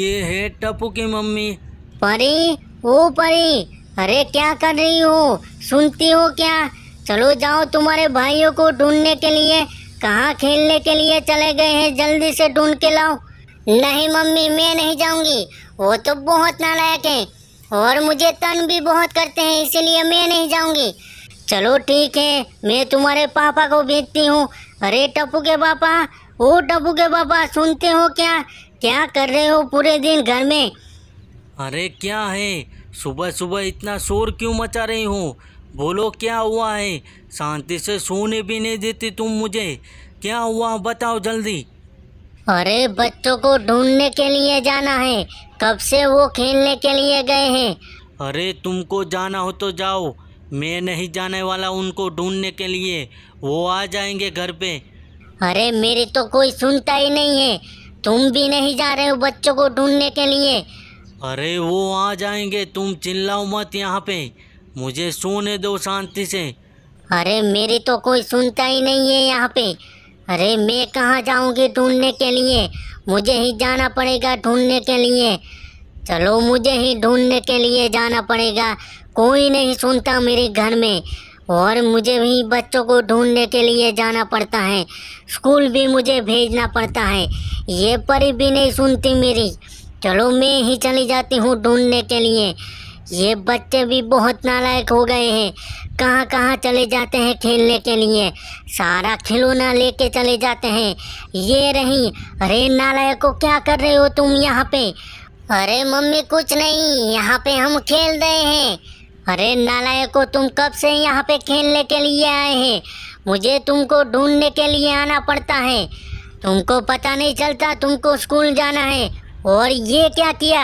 ये है टप्पू की मम्मी परी ओ परी अरे क्या कर रही हो सुनती हो क्या चलो जाओ तुम्हारे भाइयों को ढूंढने के लिए कहाँ खेलने के लिए चले गए हैं जल्दी से ढूंढ के लाओ नहीं मम्मी मैं नहीं जाऊंगी वो तो बहुत नालायक है और मुझे तन भी बहुत करते हैं इसीलिए मैं नहीं जाऊंगी चलो ठीक है मैं तुम्हारे पापा को भेजती हूँ अरे टप्पू के पापा ओ टप्पू के पापा सुनते हो क्या क्या कर रहे हो पूरे दिन घर में अरे क्या है सुबह सुबह इतना शोर क्यों मचा रही हो बोलो क्या हुआ है शांति से सोने भी नहीं देती तुम मुझे क्या हुआ बताओ जल्दी अरे बच्चों को ढूंढने के लिए जाना है कब से वो खेलने के लिए गए हैं अरे तुमको जाना हो तो जाओ मैं नहीं जाने वाला उनको ढूंढने के लिए वो आ जाएंगे घर पे अरे मेरी तो कोई सुनता ही नहीं है तुम भी नहीं जा रहे हो बच्चों को ढूंढने के लिए अरे वो आ जाएंगे तुम चिल्लाओ मत यहाँ पे मुझे सोने दो शांति से अरे मेरी तो कोई सुनता ही नहीं है यहाँ पे अरे मैं कहाँ जाऊँगी ढूंढने के लिए मुझे ही जाना पड़ेगा ढूंढने के लिए चलो मुझे ही ढूंढने के लिए जाना पड़ेगा कोई नहीं सुनता मेरे घर में और मुझे भी बच्चों को ढूंढने के लिए जाना पड़ता है स्कूल भी मुझे भेजना पड़ता है ये परी भी नहीं सुनती मेरी चलो मैं ही चली जाती हूँ ढूंढने के लिए ये बच्चे भी बहुत नालायक हो गए हैं कहाँ कहाँ चले जाते हैं खेलने के लिए सारा खिलौना लेके चले जाते हैं ये रही अरे नालायक को क्या कर रहे हो तुम यहाँ पे अरे मम्मी कुछ नहीं यहाँ पे हम खेल रहे हैं अरे नालायको तुम कब से यहाँ पे खेलने के लिए आए हैं मुझे तुमको ढूंढने के लिए आना पड़ता है तुमको पता नहीं चलता तुमको स्कूल जाना है और ये क्या किया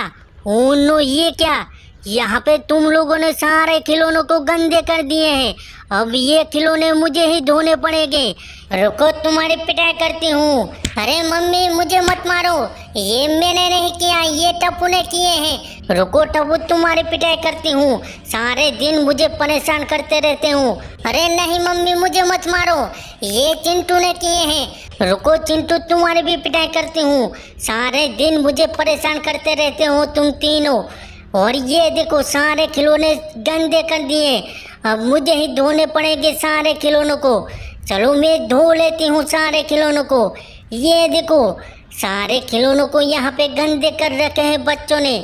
उन्नो ये क्या यहाँ पे तुम लोगों ने सारे खिलौनों को गंदे कर दिए हैं अब ये खिलौने मुझे ही धोने पड़ेंगे रुको तुम्हारी पिटाई करती हूँ अरे मम्मी मुझे मत मारो ये मैंने नहीं किया ये टप्पू ने किए हैं रुको टप्पू तुम्हारी पिटाई करती हूँ सारे दिन मुझे परेशान करते रहते हूँ अरे नहीं मम्मी मुझे मत मारो ये चिंटू ने किए हैं रुको चिंटू तुम्हारी भी पिटाई करती हूँ सारे दिन मुझे परेशान करते रहते हो तुम तीनों और ये देखो सारे खिलौने गंदे कर दिए अब मुझे ही धोने पड़ेंगे सारे खिलौनों को चलो मैं धो लेती हूँ सारे खिलौनों को ये देखो सारे खिलौनों को यहाँ पे गंदे कर रखे हैं बच्चों ने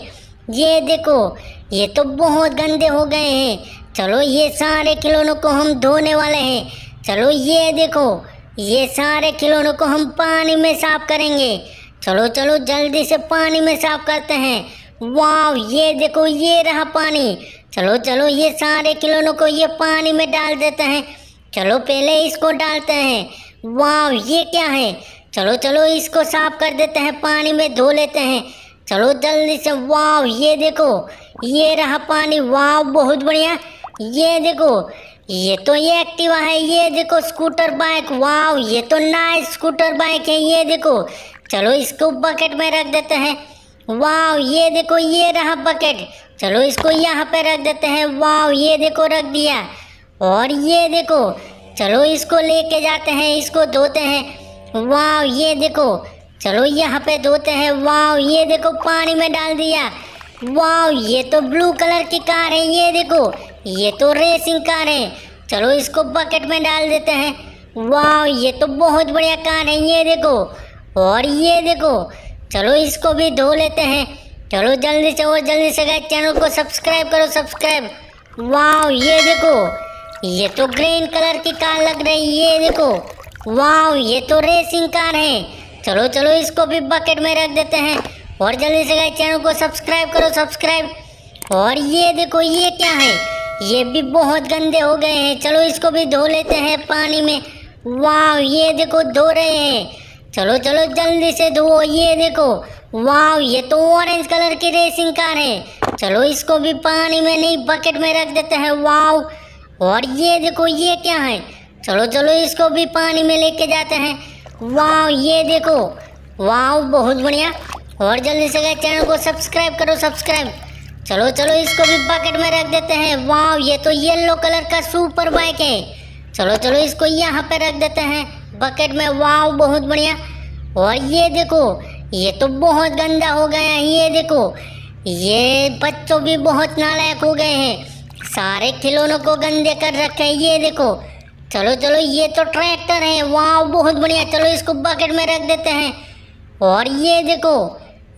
ये देखो ये तो बहुत गंदे हो गए हैं चलो ये सारे खिलौनों को हम धोने वाले हैं चलो ये देखो ये सारे खिलौनों को हम पानी में साफ करेंगे चलो चलो जल्दी से पानी में साफ करते हैं वाह ये देखो ये रहा पानी चलो चलो ये सारे खिलौनों को ये पानी में डाल देते हैं चलो पहले इसको डालते हैं वाह ये क्या है चलो चलो इसको साफ कर देते हैं पानी में धो लेते हैं चलो जल्दी से वाव ये देखो ये रहा पानी वाव बहुत बढ़िया ये देखो ये तो ये एक्टिवा है ये देखो स्कूटर बाइक वाव ये तो नाइस स्कूटर बाइक है ये देखो चलो इसको बकेट में रख देते हैं वाव ये देखो ये रहा बकेट चलो इसको यहाँ पे रख देते हैं वाव ये देखो रख दिया और ये देखो चलो इसको लेके जाते हैं इसको धोते हैं वाह ये देखो चलो यहाँ पे धोते हैं वाह ये देखो पानी में डाल दिया वाह ये तो ब्लू कलर की कार है ये देखो ये तो रेसिंग कार है चलो इसको बकेट में डाल देते हैं वाह ये तो बहुत बढ़िया कार है ये देखो और ये देखो चलो इसको भी धो लेते हैं चलो जल्दी से और जल्दी से गए चैनल को सब्सक्राइब करो सब्सक्राइब वाह ये देखो ये तो ग्रीन कलर की कार लग रही है ये देखो वाह ये तो रेसिंग कार है चलो चलो इसको भी बकेट में रख देते हैं और जल्दी से गए चैनल को सब्सक्राइब करो सब्सक्राइब और ये देखो ये क्या है ये भी बहुत गंदे हो गए हैं चलो इसको भी धो लेते हैं पानी में वाह ये देखो धो रहे हैं चलो चलो जल्दी से धो ये देखो वाह ये तो ऑरेंज कलर की रेसिंग कार है चलो इसको भी पानी में नहीं बकेट में रख देते हैं वाह और ये देखो ये क्या है चलो चलो इसको भी पानी में लेके जाते हैं वाह ये देखो वाह बहुत बढ़िया और जल्दी से गए चैनल को सब्सक्राइब करो सब्सक्राइब चलो चलो इसको भी बकेट में रख देते हैं वाह ये तो येलो कलर का सुपर बाइक है चलो चलो इसको यहाँ पे रख देते हैं बकेट में वाह बहुत बढ़िया और ये देखो ये तो बहुत गंदा हो गया है ये देखो ये बच्चों भी बहुत नालायक हो गए हैं सारे खिलौनों को गंदे कर रखे हैं ये देखो चलो चलो ये तो ट्रैक्टर है वाह बहुत बढ़िया चलो इसको बकेट में रख देते हैं और ये देखो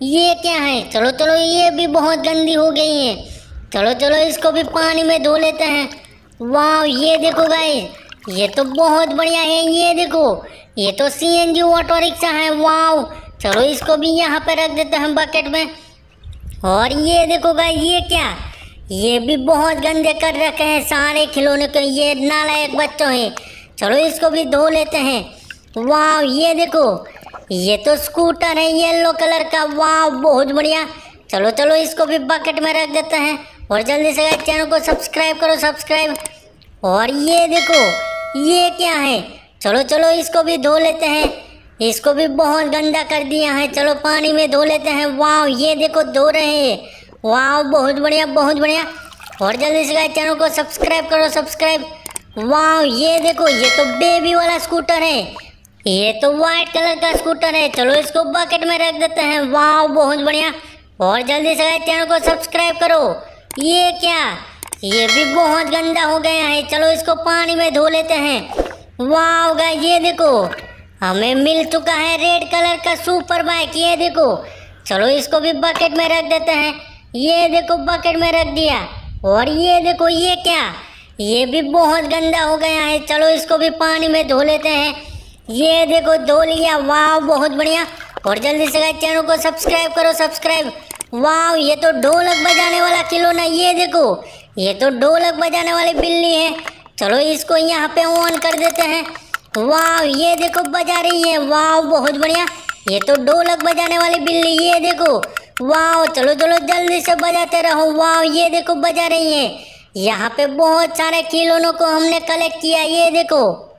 ये क्या है चलो चलो ये भी बहुत गंदी हो गई है चलो चलो इसको भी पानी में धो लेते हैं वाह ये देखो भाई ये तो बहुत बढ़िया है ये देखो ये तो C N G auto rickshaw है वाह चलो इसको भी यहाँ पर रख देते हैं बकेट में और ये देखो भाई ये क्या ये भी बहुत गंदे कर रखे हैं सारे खिलौने के ये नालायक बच्चों हैं चलो इसको भी धो लेते हैं वाह ये देखो ये तो स्कूटर है येलो कलर का वाह बहुत बढ़िया चलो चलो इसको भी बकेट में रख देते हैं और जल्दी से चैनल को सब्सक्राइब करो सब्सक्राइब और ये देखो ये क्या है चलो चलो इसको भी धो लेते हैं इसको भी बहुत गंदा कर दिया है चलो पानी में धो लेते हैं वाह ये देखो धो रहे हैं वाह बहुत बढ़िया बहुत बढ़िया और जल्दी से गाइस चैनल को सब्सक्राइब करो सब्सक्राइब वाह ये देखो ये तो बेबी वाला स्कूटर है ये तो व्हाइट कलर का स्कूटर है चलो इसको बकेट में रख देते हैं वाह बहुत बढ़िया और जल्दी से गाइस चैनल को सब्सक्राइब करो ये क्या ये भी बहुत गंदा हो गया है चलो इसको पानी में धो लेते हैं वाह गाइस ये देखो हमें मिल चुका है रेड कलर का सुपर बाइक ये देखो चलो इसको भी बकेट में रख देते हैं ये देखो बकेट में रख दिया और ये देखो ये क्या ये भी बहुत गंदा हो गया है चलो इसको भी पानी में धो लेते हैं ये देखो धो लिया वाह बहुत बढ़िया और जल्दी से चैनल को सब्सक्राइब करो सब्सक्राइब वाह ये तो ढोलक बजाने वाला खिलौना ये देखो ये तो ढोलक बजाने वाली बिल्ली है चलो इसको यहाँ पे ऑन कर देते हैं वाह ये देखो बजा रही है वाह बहुत बढ़िया ये तो ढोलक बजाने वाली बिल्ली ये देखो वाह चलो चलो जल्दी से बजाते रहो वाह ये देखो बजा रही हैं यहाँ पे बहुत सारे खिलौनों को हमने कलेक्ट किया ये देखो